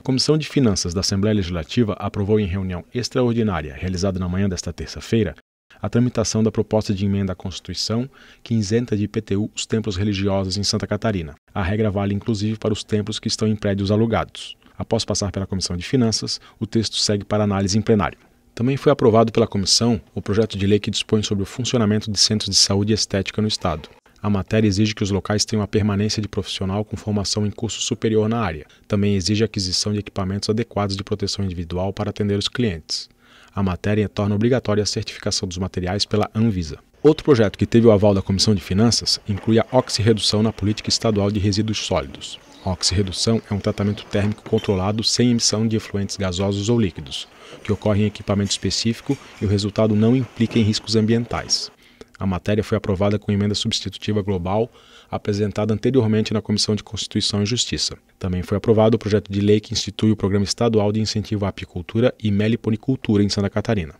A Comissão de Finanças da Assembleia Legislativa aprovou em reunião extraordinária, realizada na manhã desta terça-feira, a tramitação da proposta de emenda à Constituição que isenta de IPTU os templos religiosos em Santa Catarina. A regra vale inclusive para os templos que estão em prédios alugados. Após passar pela Comissão de Finanças, o texto segue para análise em plenário. Também foi aprovado pela comissão o projeto de lei que dispõe sobre o funcionamento de centros de saúde estética no Estado. A matéria exige que os locais tenham a permanência de profissional com formação em curso superior na área. Também exige a aquisição de equipamentos adequados de proteção individual para atender os clientes. A matéria torna obrigatória a certificação dos materiais pela Anvisa. Outro projeto que teve o aval da Comissão de Finanças inclui a oxirredução na política estadual de resíduos sólidos. A oxirredução é um tratamento térmico controlado sem emissão de efluentes gasosos ou líquidos, que ocorre em equipamento específico e o resultado não implica em riscos ambientais. A matéria foi aprovada com emenda substitutiva global apresentada anteriormente na Comissão de Constituição e Justiça. Também foi aprovado o projeto de lei que institui o Programa Estadual de Incentivo à Apicultura e Meliponicultura em Santa Catarina.